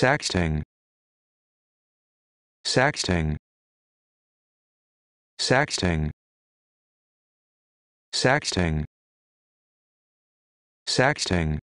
Sexting. Sexting. Sexting. Sexting. Sexting.